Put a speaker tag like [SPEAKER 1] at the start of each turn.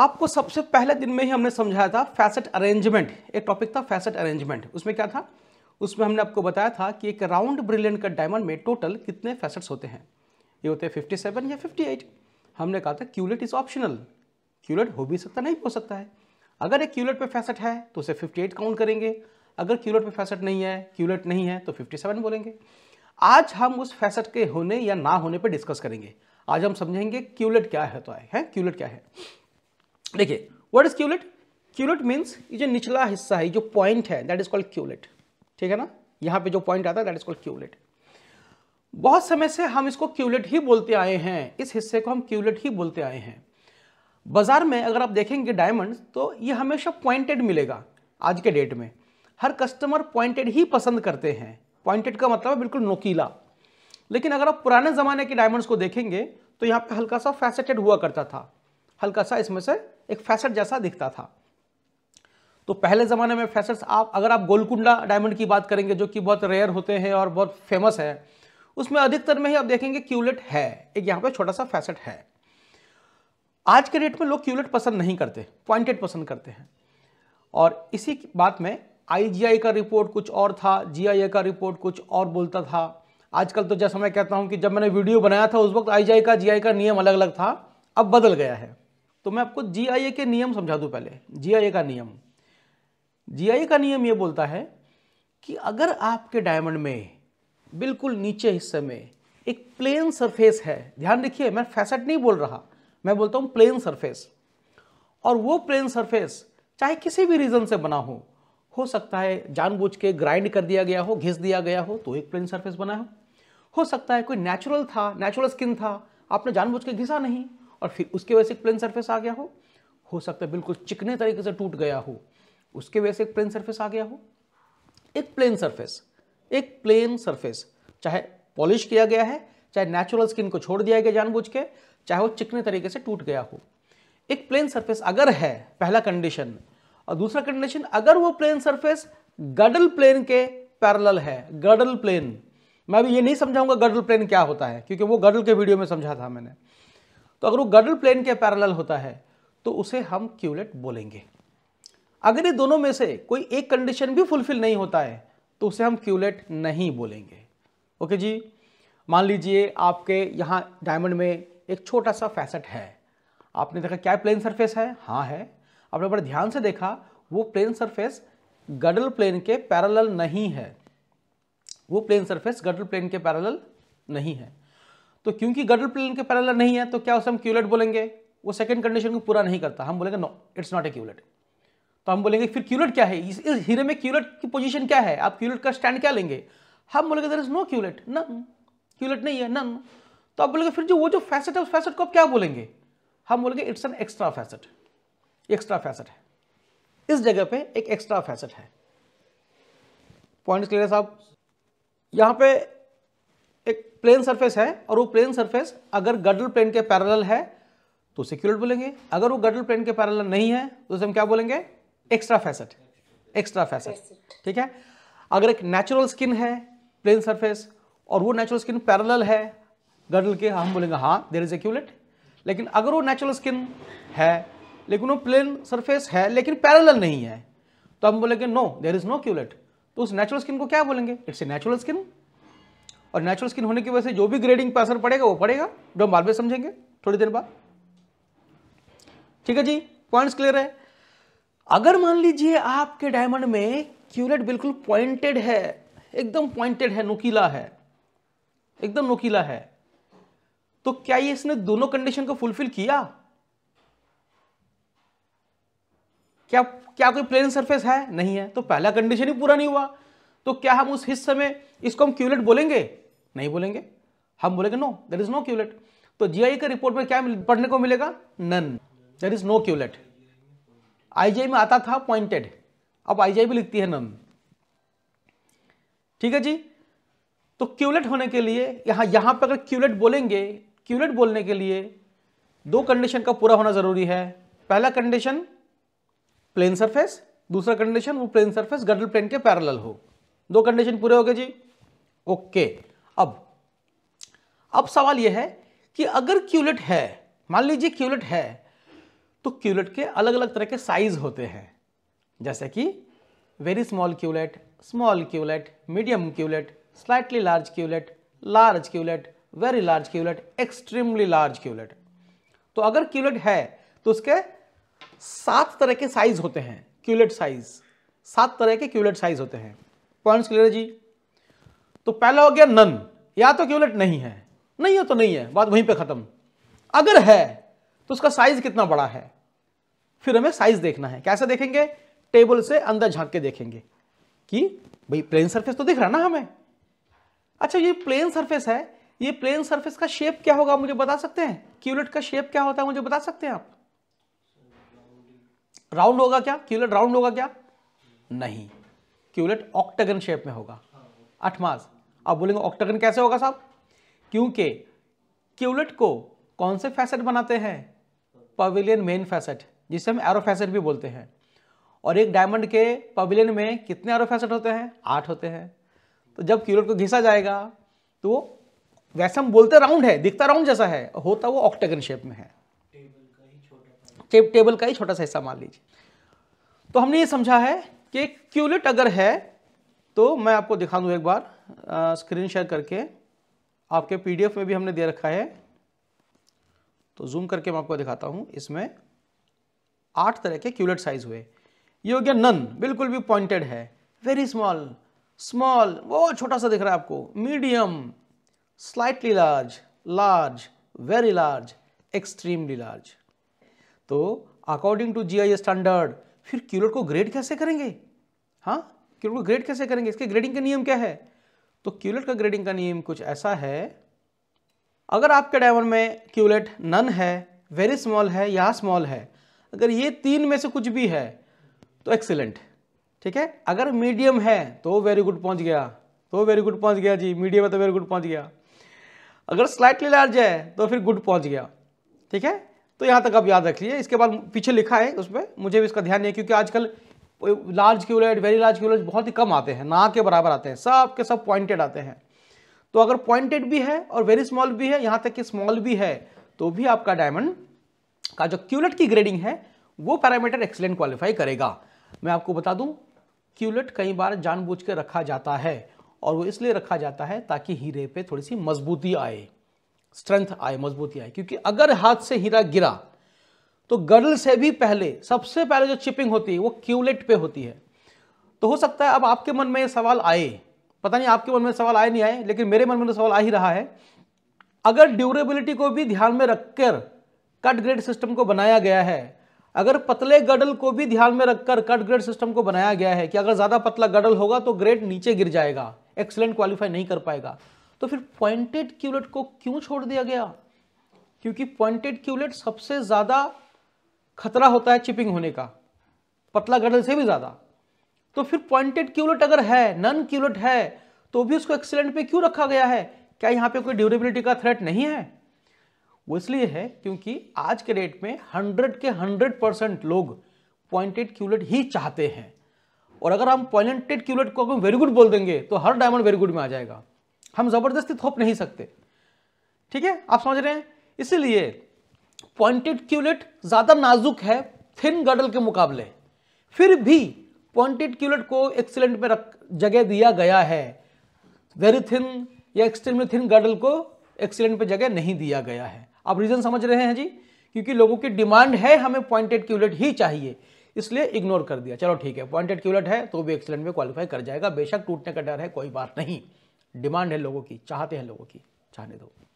[SPEAKER 1] आपको सबसे पहले दिन में ही हमने समझाया था फैसेट अरेंजमेंट एक टॉपिक था फैसेट अरेंजमेंट उसमें क्या था उसमें हमने आपको बताया था कि एक राउंड ब्रिलियन कट डायमंड में टोटल कितने फैसेट्स होते हैं ये होते हैं फिफ्टी सेवन या फिफ्टी एट हमने कहा था क्यूलेट इज ऑप्शनल क्यूलेट हो भी सकता नहीं हो सकता है अगर एक क्यूलेट पे फैसेट है तो उसे फिफ्टी एट काउंट करेंगे अगर क्यूलेट पे फैसेट नहीं है क्यूलेट नहीं है तो फिफ्टी सेवन बोलेंगे आज हम उस फैसेट के होने या ना होने पर डिस्कस करेंगे आज हम समझेंगे क्यूलेट क्या है तो आए हैं क्यूलेट क्या है देखिए what is culet culet means ये जो निचला हिस्सा है जो पॉइंट है दैट इज कॉल्ड क्यूलेट ठीक है ना यहाँ पे जो पॉइंट आता है दैट इज कॉल्ड क्यूलेट बहुत समय से हम इसको क्यूलेट ही बोलते आए हैं इस हिस्से को हम क्यूलेट ही बोलते आए हैं बाजार में अगर आप देखेंगे डायमंड तो ये हमेशा पॉइंटेड मिलेगा आज के डेट में हर कस्टमर पॉइंटेड ही पसंद करते हैं पॉइंटेड का मतलब है बिल्कुल नोकीला लेकिन अगर आप पुराने ज़माने के डायमंड्स को देखेंगे तो यहाँ पे हल्का सा फैसेटेड हुआ करता था हल्का सा इसमें से एक फैसेट जैसा दिखता था तो पहले ज़माने में फैसेट्स आप अगर आप गोलकुंडा डायमंड की बात करेंगे जो कि बहुत रेयर होते हैं और बहुत फेमस है उसमें अधिकतर में ही आप देखेंगे क्यूलेट है एक यहाँ पे छोटा सा फैसेट है आज के डेट में लोग क्यूलेट पसंद नहीं करते पॉइंटेड पसंद करते हैं और इसी बात में आई का रिपोर्ट कुछ और था जी का रिपोर्ट कुछ और बोलता था आजकल तो जैसा मैं कहता हूँ कि जब मैंने वीडियो बनाया था उस वक्त आई का जी का नियम अलग अलग था अब बदल गया है तो मैं आपको जीआईए के नियम समझा दूं पहले जीआईए का नियम जीआईए का नियम ये बोलता है कि अगर आपके डायमंड में बिल्कुल नीचे हिस्से में एक प्लेन सरफेस है ध्यान रखिए मैं फैसेट नहीं बोल रहा मैं बोलता हूँ प्लेन सरफेस और वो प्लेन सरफेस चाहे किसी भी रीज़न से बना हो हो सकता है जानबूझ के ग्राइंड कर दिया गया हो घिस दिया गया हो तो एक प्लेन सरफेस बना हो हो सकता है कोई नेचुरल था नेचुरल स्किन था आपने जानबूझ के घिसा नहीं और फिर उसके वजह से प्लेन सरफेस आ गया हो हो सकता है बिल्कुल चिकने तरीके से टूट गया हो उसके वजह से एक प्लेन सरफेस आ गया हो एक प्लेन सरफेस एक प्लेन सरफेस चाहे पॉलिश किया गया है चाहे नेचुरल स्किन को छोड़ दिया गया जानबूझ के चाहे वो चिकने तरीके से टूट गया हो एक प्लेन सरफेस अगर है पहला कंडीशन और दूसरा कंडीशन अगर वो प्लेन सरफेस गडल प्लेन के पैरल है गडल प्लेन मैं अभी ये नहीं समझाऊंगा गडल प्लेन क्या होता है क्योंकि वो गडल के वीडियो में समझा था मैंने तो अगर वो गर्डल प्लेन के पैरेलल होता है तो उसे हम क्यूलेट बोलेंगे अगर ये दोनों में से कोई एक कंडीशन भी फुलफिल नहीं होता है तो उसे हम क्यूलेट नहीं बोलेंगे ओके जी मान लीजिए आपके यहाँ डायमंड में एक छोटा सा फैसेट है आपने देखा क्या प्लेन सरफेस है हाँ है आपने बड़े ध्यान से देखा वो प्लेन सरफेस गडल प्लेन के पैरेलल नहीं है वो प्लेन सरफेस गडल प्लेन के पैरेलल नहीं है तो क्योंकि गर्डर प्लेन के पैरेलल नहीं है तो क्या उसे हम क्यूलेट बोलेंगे वो सेकंड कंडीशन को पूरा नहीं करता हम बोलेंगे no it's not a culet तो हम बोलेंगे फिर क्यूलेट क्या है इस, इस हीरे में क्यूलेट की पोजिशन क्या है आप क्यूलेट का स्टैंड क्या लेंगे हम बोलेंगे there is no culet none culet नहीं है नन तो आप बोलेंगे फिर जो वो जो फैसेट है उस फैसेट को आप क्या बोलेंगे हम बोलेंगे it's an extra facet extra facet है इस जगह पे एक एक्स्ट्रा फैसेट है पॉइंट क्लियर साहब यहां पे प्लेन सरफेस है और वो प्लेन सरफेस अगर गडल प्लेन के पैरेलल है तो उसे क्यूलेट बोलेंगे अगर वो गडल प्लेन के पैरेलल नहीं है तो उसे हम क्या बोलेंगे एक्स्ट्रा फैसेट एक्स्ट्रा फैसेट ठीक है अगर एक नेचुरल स्किन है प्लेन सरफेस और वो नेचुरल स्किन पैरेलल है गडल के हम बोलेंगे हाँ देर इज ए क्यूलेट लेकिन अगर वो नेचुरल स्किन है लेकिन वो प्लेन सरफेस है लेकिन पैरेलल नहीं है तो हम बोलेंगे no there is no culet तो उस नेचुरल स्किन को क्या बोलेंगे इट्स ए नेचुरल स्किन और नेचुरल स्किन होने की वजह से जो भी ग्रेडिंग पैसर पड़ेगा वो पड़ेगा जो हम बाद में समझेंगे थोड़ी देर बाद ठीक है जी पॉइंट्स क्लियर है अगर मान लीजिए आपके डायमंड में क्यूलेट बिल्कुल पॉइंटेड है एकदम पॉइंटेड है नुकीला है एकदम नुकीला है तो क्या ये इसने दोनों कंडीशन को फुलफिल किया क्या क्या कोई प्लेन सरफेस है नहीं है तो पहला कंडीशन ही पूरा नहीं हुआ तो क्या हम उस हिस्से में इसको हम क्यूलेट बोलेंगे नहीं बोलेंगे हम बोलेंगे no there is no culet तो जीआई के रिपोर्ट में क्या पढ़ने को मिलेगा none there is no culet IGI में आता था पॉइंटेड अब आईजीआई भी लिखती है नन ठीक है जी तो क्यूलेट होने के लिए यहां यहां पर अगर क्यूलेट बोलेंगे क्यूलेट बोलने के लिए दो कंडीशन का पूरा होना जरूरी है पहला कंडीशन प्लेन सरफेस दूसरा कंडीशन वो प्लेन सरफेस गर्डल प्लेन के पैरल हो दो कंडीशन पूरे हो गए जी ओके okay. अब अब सवाल यह है कि अगर क्यूलेट है मान लीजिए क्यूलेट है तो क्यूलेट के अलग अलग तरह के साइज होते हैं जैसे कि very small culet small culet medium culet slightly large culet large culet very large culet extremely large culet तो अगर क्यूलेट है तो उसके सात तरह के साइज होते हैं क्यूलेट साइज सात तरह के क्यूलेट साइज होते हैं पॉइंट्स क्लियर है जी तो पहला हो गया नन या तो क्यूलेट नहीं है नहीं है तो नहीं है बात वहीं पे ख़त्म अगर है तो उसका साइज कितना बड़ा है फिर हमें साइज देखना है कैसे देखेंगे टेबल से अंदर झांक के देखेंगे कि भाई प्लेन सरफेस तो दिख रहा ना हमें अच्छा ये प्लेन सरफेस है ये प्लेन सरफेस का शेप क्या होगा मुझे बता सकते हैं क्यूलेट का शेप क्या होता है मुझे बता सकते हैं आप राउंड होगा क्या क्यूलेट राउंड होगा क्या नहीं क्यूलेट ऑक्टेगन शेप में होगा अठमाज आप बोलेंगे ऑक्टागन कैसे होगा साहब क्योंकि क्यूलेट को कौन से फैसेट बनाते हैं पवेलियन मेन फैसेट जिसे हम एरो फैसेट भी बोलते हैं और एक डायमंड के पवेलियन में कितने एरो फैसेट होते हैं आठ होते हैं तो जब क्यूलेट को घिसा जाएगा तो वो वैसे हम बोलते राउंड है दिखता राउंड जैसा है होता वो ऑक्टेगन शेप में है टेबल का ही छोटा सा हिस्सा मान लीजिए तो हमने ये समझा है कि क्यूलेट अगर है तो मैं आपको दिखा दूँ एक बार स्क्रीन शेयर करके आपके पीडीएफ में भी हमने दे रखा है तो जूम करके मैं आपको दिखाता हूँ इसमें आठ तरह के क्यूलेट साइज हुए ये हो गया नन बिल्कुल भी पॉइंटेड है वेरी स्मॉल स्मॉल वो छोटा सा दिख रहा है आपको medium slightly large large very large extremely large तो अकॉर्डिंग टू आई स्टैंडर्ड फिर क्यूलेट को ग्रेड कैसे करेंगे हाँ क्यूलेट को ग्रेड कैसे करेंगे इसके ग्रेडिंग के नियम क्या है तो क्यूलेट का ग्रेडिंग का नियम कुछ ऐसा है अगर आपके डायमंड में क्यूलेट नन है वेरी स्मॉल है या स्मॉल है अगर ये तीन में से कुछ भी है तो एक्सेलेंट ठीक है अगर मीडियम है तो वेरी गुड पहुंच गया तो वेरी गुड पहुंच गया जी मीडियम है तो वेरी गुड पहुंच गया अगर स्लाइटली लार्ज है तो फिर गुड पहुंच गया ठीक है तो यहाँ तक आप याद रख लीजिए इसके बाद पीछे लिखा है उसमें मुझे भी इसका ध्यान नहीं है क्योंकि आजकल large culet very large culet बहुत ही कम आते हैं ना के बराबर आते हैं सब के सब पॉइंटेड आते हैं तो अगर पॉइंटेड भी है और वेरी स्मॉल भी है यहाँ तक कि स्मॉल भी है तो भी आपका डायमंड का जो क्यूलेट की ग्रेडिंग है वो पैरामीटर एक्सलेंट क्वालिफाई करेगा मैं आपको बता दूं क्यूलेट कई बार जानबूझ के रखा जाता है और वो इसलिए रखा जाता है ताकि हीरे पे थोड़ी सी मजबूती आए स्ट्रेंथ आए मजबूती आए क्योंकि अगर हाथ से हीरा गिरा तो गर्ल से भी पहले सबसे पहले जो चिपिंग होती है वो क्यूलेट पे होती है तो हो सकता है अब आपके मन में ये सवाल आए पता नहीं आपके मन में सवाल आए नहीं आए लेकिन मेरे मन में तो सवाल आ ही रहा है अगर ड्यूरेबिलिटी को भी ध्यान में रखकर कट ग्रेड सिस्टम को बनाया गया है अगर पतले गडल को भी ध्यान में रखकर कट ग्रेड सिस्टम को बनाया गया है कि अगर ज़्यादा पतला गडल होगा तो ग्रेड नीचे गिर जाएगा एक्सलेंट क्वालिफाई नहीं कर पाएगा तो फिर पॉइंटेड क्यूलेट को क्यों छोड़ दिया गया क्योंकि पॉइंटेड क्यूलेट सबसे ज़्यादा खतरा होता है चिपिंग होने का पतला गर्डल से भी ज़्यादा तो फिर पॉइंटेड क्यूलेट अगर है नन क्यूलेट है तो भी उसको एक्सीलेंट पे क्यों रखा गया है क्या यहां पे कोई ड्यूरेबिलिटी का थ्रेट नहीं है वो इसलिए है क्योंकि आज के डेट में 100 के 100 परसेंट लोग पॉइंटेड क्यूलेट ही चाहते हैं और अगर हम पॉइंटेड क्यूलेट को अगर वेरी गुड बोल देंगे तो हर डायमंड वेरी गुड में आ जाएगा हम ज़बरदस्ती थोप नहीं सकते ठीक है आप समझ रहे हैं इसीलिए पॉइंटेड क्यूलेट ज़्यादा नाजुक है थिन गर्डल के मुकाबले फिर भी पॉइंटेड क्यूलेट को एक्सीलेंट में रख जगह दिया गया है वेरी थिन या एक्सट्रीमली थिन गर्डल को एक्सीलेंट पे जगह नहीं दिया गया है आप रीज़न समझ रहे हैं जी क्योंकि लोगों की डिमांड है हमें पॉइंटेड क्यूलेट ही चाहिए इसलिए इग्नोर कर दिया चलो ठीक है पॉइंटेड क्यूलेट है तो भी एक्सीलेंट में क्वालिफाई कर जाएगा बेशक टूटने का डर है कोई बात नहीं डिमांड है लोगों की चाहते हैं लोगों की चाहने दो